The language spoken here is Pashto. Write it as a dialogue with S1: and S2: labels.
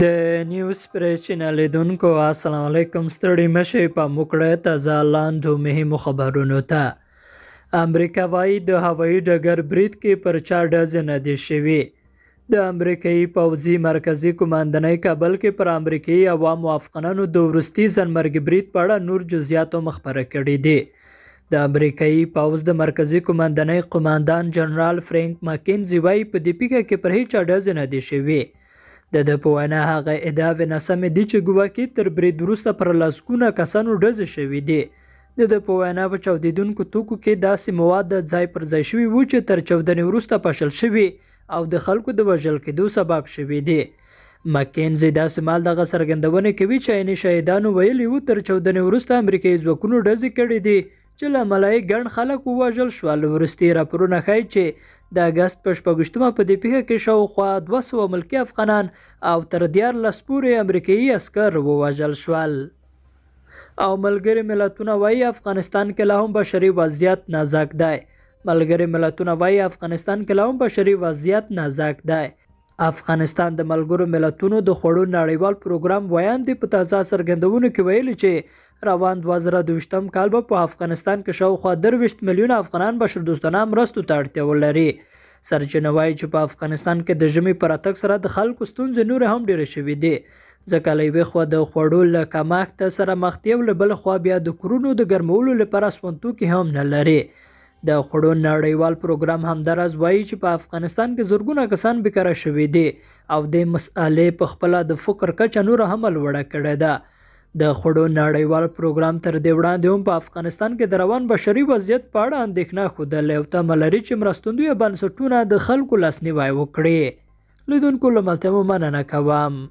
S1: د نیوز پرچینلیدونکو السلام علیکم ستړي مشه په مکړه تازه لاندو مهمو خبرونو ته امریکا وايي د هوایي ډګر بریټ کې پر چا ډزنه دي شوی د امریکایي پوځي مرکزی کمانډنۍ کابل کې پر امریکایي عوامو افغانانو د ورستي ځنمرګ بریټ په اړه نور جزئیات مخبره کړي دي د امریکایي پوځ د مرکزی کمانډنۍ قماندان جنرال فرانک ماکینزي وايي په دې پیګه کې پر هیڅ ډزنه دي شوی د ده په وینا هغه ادعاوې ناسمې دي چې ګواکې تر برید وروسته پر لسګونه کسانو ډزې شوي دي د ده په وینا په چاودیدونکو توکو کې داسې مواد ځای پر ځای شوي وو چې تر چاودنې وروسته پاشل شوي او د خلکو د وژل کېدو سبب شوي دي مکینزی داسې مال دغه څرګندونه کوي چې عیني شهیدانو ویلي وو تر چاودنې وروسته امریکایي ځواکونو ډزې کړې دي چې له ملایې ګڼ خلک ووژل شول وروستي راپورونه ښایي چې د اګست په شپږشتمه په دې پیښه کې شاوخوا دوه سوه ملکي افغانان او تر دیارلس پورې امریکایي عسکر ووژل شول او ملګری ملتونه وایي افغانستان کې لا هم بشري وضعیت نازک دی ملګری ملتونه وایي افغانستان کې لا هم بشري وضعیت نازک دی افغانستان د ملګرو ملتونو د خوړو نړیوال پروګرام ویاندې په تازه سرګندونو کې ویلي چې روان 2022م کال به په افغانستان کې شاوخوا 23 میلیون افغانان بشر دوستانه مرستو ته اړتیا ولري سرچینه وایي چې په افغانستان کې د ژمي پراتک سره د خلکو ستونزې نور هم ډېرې شوې دي ځکه له یوې خوا د خوړو له کمښت سره مخ دی او له بل خوا بیا د کورونو د ګرمولو لپاره سونتو کې هم نه لري د خوړو نړیوال پروګرام همدارز وایي چې په افغانستان کې زرګونه کسان بیکاره شوي دي او د مسالې په خپل د فقر کچه نور هم لوړه کړې ده د خوړو نړیوال پروګرام تر دې وړاندې هم په افغانستان کې د روان بشري وضعیت په اړه اندېښنه خوده لوته ملري چې مرستندوی بنسټونه د خلکو لاسنیوي وکړي لیدونکو له ملتمه مننه کوم